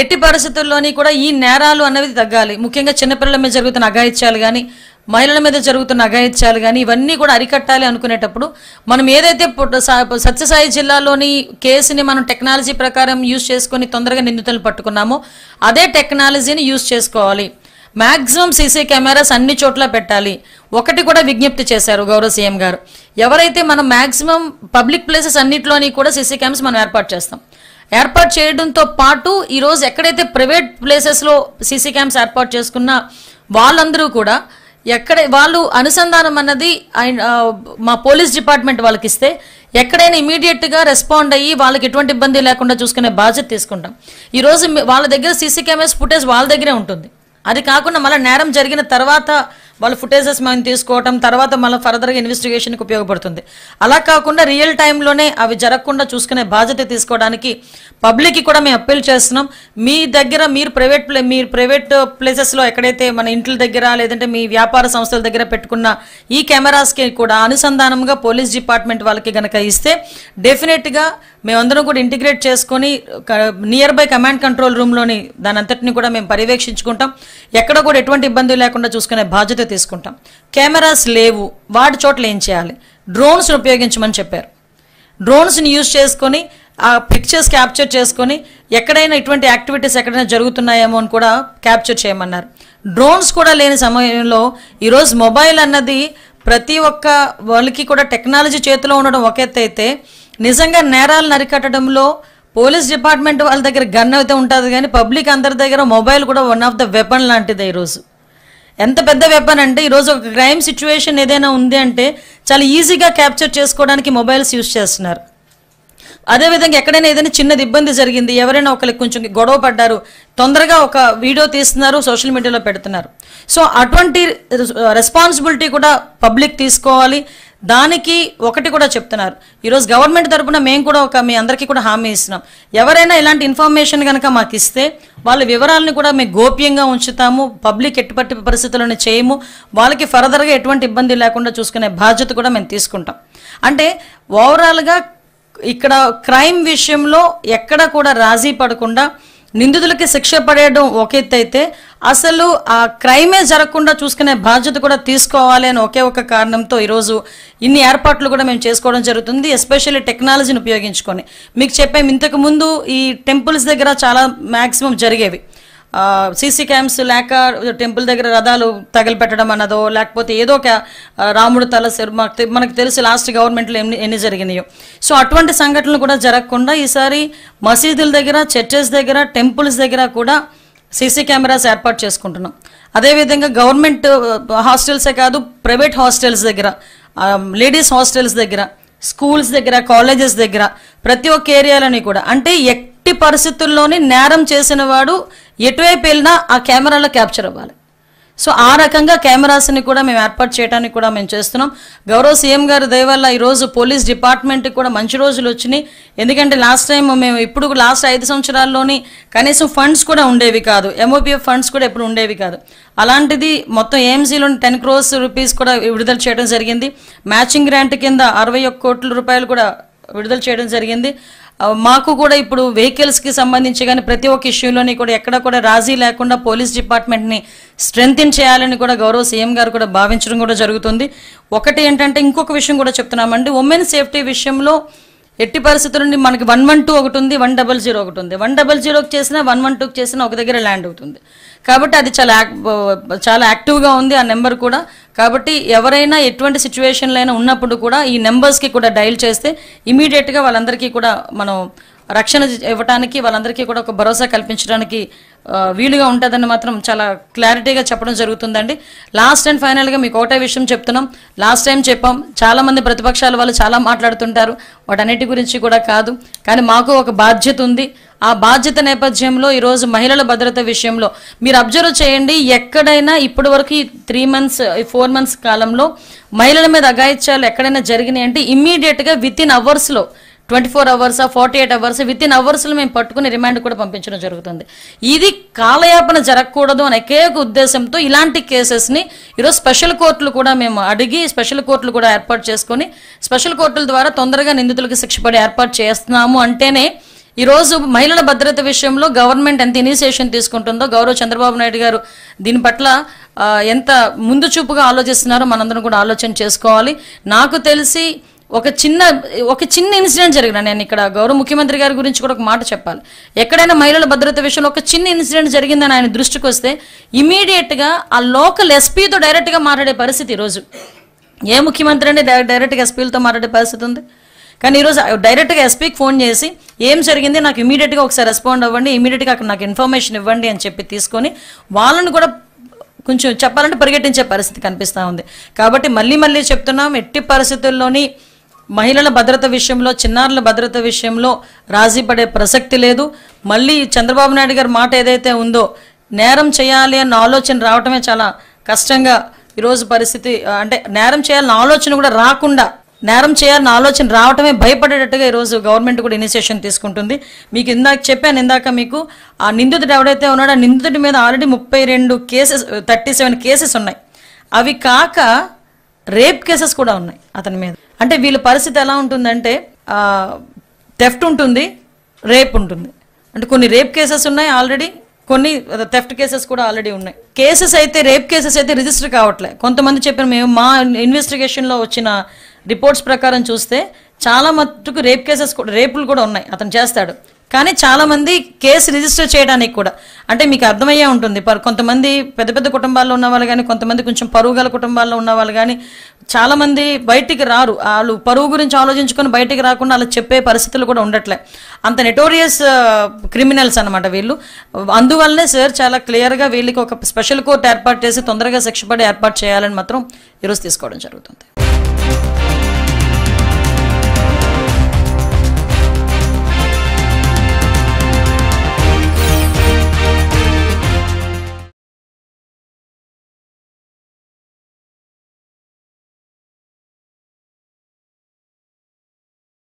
ఎట్టి పరిస్థితుల్లోని కూడా ఈ నేరాలు అన్నవి తగ్గాలి ముఖ్యంగా చిన్నపిల్లల మీద జరుగుతున్న అఘాయిత్యాలు కానీ మహిళల మీద జరుగుతున్న అఘాయిత్యాలు కానీ ఇవన్నీ కూడా అరికట్టాలి అనుకునేటప్పుడు మనం ఏదైతే సత్యసాయి జిల్లాలోని కేసుని మనం టెక్నాలజీ ప్రకారం యూజ్ చేసుకొని తొందరగా నిందితులు పట్టుకున్నామో అదే టెక్నాలజీని యూజ్ చేసుకోవాలి మ్యాక్సిమం సీసీ కెమెరాస్ అన్ని చోట్ల పెట్టాలి ఒకటి కూడా విజ్ఞప్తి చేశారు గౌరవ సీఎం గారు ఎవరైతే మనం మ్యాక్సిమం పబ్లిక్ ప్లేసెస్ అన్నింటిలోని కూడా సీసీ కెమెరాస్ మనం ఏర్పాటు చేస్తాం ఏర్పాటు చేయడంతో పాటు ఈరోజు ఎక్కడైతే ప్రైవేట్ ప్లేసెస్లో సీసీ క్యాంప్స్ ఏర్పాటు చేసుకున్న వాళ్ళందరూ కూడా ఎక్కడ వాళ్ళు అనుసంధానం అన్నది మా పోలీస్ డిపార్ట్మెంట్ వాళ్ళకి ఇస్తే ఎక్కడైనా ఇమీడియట్గా రెస్పాండ్ అయ్యి వాళ్ళకి ఎటువంటి ఇబ్బంది లేకుండా చూసుకునే బాధ్యత తీసుకుంటాం ఈరోజు వాళ్ళ దగ్గర సీసీ కెమెరాస్ ఫుటేజ్ వాళ్ళ దగ్గరే ఉంటుంది అది కాకుండా మళ్ళీ నేరం జరిగిన తర్వాత వాళ్ళ ఫుటేజెస్ మనం తీసుకోవటం తర్వాత మళ్ళీ ఫర్దర్గా ఇన్వెస్టిగేషన్కి ఉపయోగపడుతుంది అలా కాకుండా రియల్ టైంలోనే అవి జరగకుండా చూసుకునే బాధ్యత తీసుకోవడానికి పబ్లిక్కి కూడా మేము అప్పీల్ చేస్తున్నాం మీ దగ్గర మీరు ప్రైవేట్ ప్లే మీరు ప్రైవేట్ ప్లేసెస్లో ఎక్కడైతే మన ఇంట్ల దగ్గర లేదంటే మీ వ్యాపార సంస్థల దగ్గర పెట్టుకున్న ఈ కెమెరాస్కి కూడా అనుసంధానంగా పోలీస్ డిపార్ట్మెంట్ వాళ్ళకి గనక ఇస్తే డెఫినెట్గా మేమందరం కూడా ఇంటిగ్రేట్ చేసుకొని నియర్ బై కమాండ్ కంట్రోల్ రూమ్లోని దాని అంతటిని కూడా మేము పర్యవేక్షించుకుంటాం ఎక్కడ కూడా ఎటువంటి ఇబ్బంది లేకుండా చూసుకునే బాధ్యత తీసుకుంటాం కెమెరాస్ లేవు వాటి చోట్ల ఏం చేయాలి డ్రోన్స్ని ఉపయోగించమని చెప్పారు డ్రోన్స్ని యూజ్ చేసుకొని ఆ పిక్చర్స్ క్యాప్చర్ చేసుకొని ఎక్కడైనా ఇటువంటి యాక్టివిటీస్ ఎక్కడైనా జరుగుతున్నాయేమో అని కూడా క్యాప్చర్ చేయమన్నారు డ్రోన్స్ కూడా లేని సమయంలో ఈరోజు మొబైల్ అన్నది ప్రతి ఒక్క వాళ్ళకి కూడా టెక్నాలజీ చేతిలో ఉండడం ఒక అయితే నిజంగా నేరాలు నరికట్టడంలో పోలీస్ డిపార్ట్మెంట్ వాళ్ళ దగ్గర గన్ అయితే ఉంటుంది కానీ పబ్లిక్ అందరి దగ్గర మొబైల్ కూడా వన్ ఆఫ్ ద వెపన్ లాంటిది ఈరోజు ఎంత పెద్ద వెపన్ అంటే ఈరోజు ఒక క్రైమ్ సిచ్యువేషన్ ఏదైనా ఉంది అంటే చాలా ఈజీగా క్యాప్చర్ చేసుకోవడానికి మొబైల్స్ యూజ్ చేస్తున్నారు అదేవిధంగా ఎక్కడైనా ఏదైనా చిన్నది ఇబ్బంది జరిగింది ఎవరైనా ఒకరికి కొంచెం గొడవ పడ్డారు తొందరగా ఒక వీడియో తీస్తున్నారు సోషల్ మీడియాలో పెడుతున్నారు సో అటువంటి రెస్పాన్సిబిలిటీ uh, కూడా పబ్లిక్ తీసుకోవాలి దానికి ఒకటి కూడా చెప్తున్నారు ఈరోజు గవర్నమెంట్ తరఫున మేము కూడా ఒక మీ అందరికీ కూడా హామీ ఇస్తున్నాం ఎవరైనా ఇలాంటి ఇన్ఫర్మేషన్ కనుక మాకు ఇస్తే వాళ్ళ వివరాలను కూడా మేము గోప్యంగా ఉంచుతాము పబ్లిక్ ఎట్టుపట్టి పరిస్థితులను చేయము వాళ్ళకి ఫర్దర్గా ఎటువంటి ఇబ్బంది లేకుండా చూసుకునే బాధ్యత కూడా మేము తీసుకుంటాం అంటే ఓవరాల్గా ఇక్కడ క్రైమ్ విషయంలో ఎక్కడ కూడా రాజీ పడకుండా నిందితులకి శిక్ష పడేయడం ఒక ఎత్తు అయితే అసలు ఆ క్రైమే జరగకుండా చూసుకునే బాధ్యత కూడా తీసుకోవాలి అని ఒకే ఒక కారణంతో ఈరోజు ఇన్ని ఏర్పాట్లు కూడా మేము చేసుకోవడం జరుగుతుంది ఎస్పెషల్లీ టెక్నాలజీని ఉపయోగించుకొని మీకు చెప్పాము ఇంతకుముందు ఈ టెంపుల్స్ దగ్గర చాలా మ్యాక్సిమం జరిగేవి సీసీ క్యామ్స్ లేక టెంపుల్ దగ్గర రథాలు తగిలిపెట్టడం అన్నదో లేకపోతే ఏదో ఒక రాముడు తల మనకు తెలుసు లాస్ట్ గవర్నమెంట్లో ఎన్ని ఎన్ని జరిగినాయో సో అటువంటి సంఘటనలు కూడా జరగకుండా ఈసారి మసీదుల దగ్గర చర్చెస్ దగ్గర టెంపుల్స్ దగ్గర కూడా సీసీ కెమెరాస్ ఏర్పాటు చేసుకుంటున్నాం అదేవిధంగా గవర్నమెంట్ హాస్టల్సే కాదు ప్రైవేట్ హాస్టల్స్ దగ్గర లేడీస్ హాస్టల్స్ దగ్గర స్కూల్స్ దగ్గర కాలేజెస్ దగ్గర ప్రతి ఒక్క ఏరియాలని కూడా అంటే ఎట్టి పరిస్థితుల్లోని నేరం చేసిన వాడు ఎటువైపు వెళ్ళినా ఆ కెమెరాలో క్యాప్చర్ అవ్వాలి సో ఆ రకంగా కెమెరాస్ని కూడా మేము ఏర్పాటు చేయడానికి కూడా మేము చేస్తున్నాం గౌరవ సీఎం గారు దయవల్ల ఈరోజు పోలీస్ డిపార్ట్మెంట్కి కూడా మంచి రోజులు వచ్చినాయి ఎందుకంటే లాస్ట్ టైం మేము ఇప్పుడు లాస్ట్ ఐదు సంవత్సరాల్లోని కనీసం ఫండ్స్ కూడా ఉండేవి కాదు ఎంఓపిఎఫ్ ఫండ్స్ కూడా ఎప్పుడు ఉండేవి కాదు అలాంటిది మొత్తం ఏఎంసీలోని టెన్ క్రోర్స్ రూపీస్ కూడా విడుదల చేయడం జరిగింది మ్యాచింగ్ గ్రాంట్ కింద అరవై కోట్ల రూపాయలు కూడా విడుదల చేయడం జరిగింది మాకు కూడా ఇప్పుడు వెహికల్స్కి సంబంధించి కానీ ప్రతి ఒక్క ఇష్యూలోని కూడా ఎక్కడ కూడా రాజీ లేకుండా పోలీస్ డిపార్ట్మెంట్ని స్ట్రెంగ్తిన్ చేయాలని కూడా గౌరవ సీఎం గారు కూడా భావించడం కూడా జరుగుతుంది ఒకటి ఏంటంటే ఇంకొక విషయం కూడా చెప్తున్నామండి ఉమెన్ సేఫ్టీ విషయంలో ఎట్టి పరిస్థితుల నుండి మనకి వన్ వన్ టూ ఒకటి ఉంది వన్ డబల్ జీరో ఒకటి ఉంది వన్ డబల్ జీరోకి చేసినా వన్ వన్ టూకి చేసినా ఒక దగ్గర ల్యాండ్ అవుతుంది కాబట్టి అది చాలా చాలా యాక్టివ్గా ఉంది ఆ నెంబర్ కూడా కాబట్టి ఎవరైనా ఎటువంటి సిచ్యువేషన్లో అయినా ఉన్నప్పుడు కూడా ఈ నెంబర్స్కి కూడా డైల్ చేస్తే ఇమీడియట్గా వాళ్ళందరికీ కూడా మనం రక్షణ ఇవ్వడానికి వాళ్ళందరికీ కూడా ఒక భరోసా కల్పించడానికి వీలుగా ఉంటుందని మాత్రం చాలా క్లారిటీగా చెప్పడం జరుగుతుందండి లాస్ట్ అండ్ ఫైనల్గా మీకు ఒకటే విషయం చెప్తున్నాం లాస్ట్ టైం చెప్పాం చాలామంది ప్రతిపక్షాల వాళ్ళు చాలా మాట్లాడుతుంటారు వాటన్నిటి గురించి కూడా కాదు కానీ మాకు ఒక బాధ్యత ఉంది ఆ బాధ్యత నేపథ్యంలో ఈరోజు మహిళల భద్రత విషయంలో మీరు అబ్జర్వ్ చేయండి ఎక్కడైనా ఇప్పటి వరకు ఈ త్రీ మంత్స్ ఫోర్ మంత్స్ కాలంలో మహిళల మీద అఘాయిత్యాలు ఎక్కడైనా జరిగినాయి అంటే ఇమ్మీడియట్గా విత్ ఇన్ అవర్స్లో twenty four hours forty eight hours within అవర్స్లో మేము పట్టుకుని రిమాండ్ కూడా పంపించడం జరుగుతుంది ఇది కాలయాపన జరగకూడదు అనే ఏక ఉద్దేశంతో ఇలాంటి కేసెస్ని ఈరోజు స్పెషల్ కోర్టులు కూడా మేము అడిగి స్పెషల్ కోర్టులు కూడా ఏర్పాటు చేసుకొని స్పెషల్ కోర్టుల ద్వారా తొందరగా నిందితులకు శిక్ష పడి ఏర్పాటు చేస్తున్నాము అంటేనే ఈరోజు మహిళల భద్రత విషయంలో గవర్నమెంట్ ఎంత ఇనిషియేషన్ తీసుకుంటుందో గౌరవ చంద్రబాబు నాయుడు గారు దీని పట్ల ఎంత ముందు చూపుగా ఆలోచిస్తున్నారో మనందరం కూడా ఆలోచన చేసుకోవాలి నాకు తెలిసి ఒక చిన్న ఒక చిన్న ఇన్సిడెంట్ జరిగిన నేను ఇక్కడ గౌరవ ముఖ్యమంత్రి గారి గురించి కూడా ఒక మాట చెప్పాలి ఎక్కడైనా మహిళల భద్రత విషయంలో ఒక చిన్న ఇన్సిడెంట్ జరిగిందని ఆయన దృష్టికి వస్తే ఇమీడియట్గా ఆ లోకల్ ఎస్పీతో డైరెక్ట్గా మాట్లాడే పరిస్థితి ఈరోజు ఏ ముఖ్యమంత్రి అండి డైరెక్ట్గా ఎస్పీలతో మాట్లాడే పరిస్థితి ఉంది కానీ ఈరోజు డైరెక్ట్గా ఎస్పీకి ఫోన్ చేసి ఏం జరిగింది నాకు ఇమీడియట్గా ఒకసారి రెస్పాండ్ అవ్వండి ఇమీడియట్గా అక్కడ నాకు ఇన్ఫర్మేషన్ ఇవ్వండి అని చెప్పి తీసుకొని వాళ్ళని కూడా కొంచెం చెప్పాలంటే పరిగెట్టించే పరిస్థితి కనిపిస్తూ ఉంది కాబట్టి మళ్ళీ మళ్ళీ చెప్తున్నాం ఎట్టి పరిస్థితుల్లోని మహిళల భద్రత విషయంలో చిన్నారుల భద్రత విషయంలో రాజీ పడే ప్రసక్తి లేదు మళ్ళీ చంద్రబాబు నాయుడు గారి మాట ఏదైతే ఉందో నేరం చేయాలి అన్న ఆలోచన రావటమే చాలా కష్టంగా ఈరోజు పరిస్థితి అంటే నేరం చేయాలన్న ఆలోచన కూడా రాకుండా నేరం చేయాలన్న ఆలోచన రావటమే భయపడేటట్టుగా ఈరోజు గవర్నమెంట్ కూడా ఇనిషియేషన్ తీసుకుంటుంది మీకు ఇందాక చెప్పాను ఇందాక మీకు ఆ నిందితుడు ఎవడైతే ఉన్నాడో ఆ నిందితుడి మీద ఆల్రెడీ ముప్పై రెండు కేసెస్ థర్టీ సెవెన్ కేసెస్ ఉన్నాయి అవి కాక రేప్ కేసెస్ కూడా ఉన్నాయి అతని మీద అంటే వీళ్ళ పరిస్థితి ఎలా ఉంటుందంటే థెఫ్ట్ ఉంటుంది రేప్ ఉంటుంది అంటే కొన్ని రేప్ కేసెస్ ఉన్నాయి ఆల్రెడీ కొన్ని థెఫ్ట్ కేసెస్ కూడా ఆల్రెడీ ఉన్నాయి కేసెస్ అయితే రేప్ కేసెస్ అయితే రిజిస్టర్ కావట్లే కొంతమంది చెప్పిన మేము మా ఇన్వెస్టిగేషన్లో వచ్చిన రిపోర్ట్స్ ప్రకారం చూస్తే చాలా మట్టుకు రేప్ కేసెస్ కూడా రేపులు కూడా ఉన్నాయి అతను చేస్తాడు కానీ చాలామంది కేసు రిజిస్టర్ చేయడానికి కూడా అంటే మీకు అర్థమయ్యే ఉంటుంది కొంతమంది పెద్ద పెద్ద కుటుంబాల్లో ఉన్న వాళ్ళు కానీ కొంతమంది కొంచెం పరువు గల కుటుంబాల్లో ఉన్న వాళ్ళు కానీ చాలామంది బయటికి రారు వాళ్ళు పరువు గురించి ఆలోచించుకొని బయటికి రాకుండా అలా చెప్పే పరిస్థితులు కూడా ఉండట్లే అంత నెటోరియస్ క్రిమినల్స్ అనమాట వీళ్ళు అందువల్లనే సార్ చాలా క్లియర్గా వీళ్ళకి ఒక స్పెషల్ కోర్టు ఏర్పాటు చేసి తొందరగా శిక్షపడి ఏర్పాటు చేయాలని మాత్రం ఈరోజు తీసుకోవడం జరుగుతుంది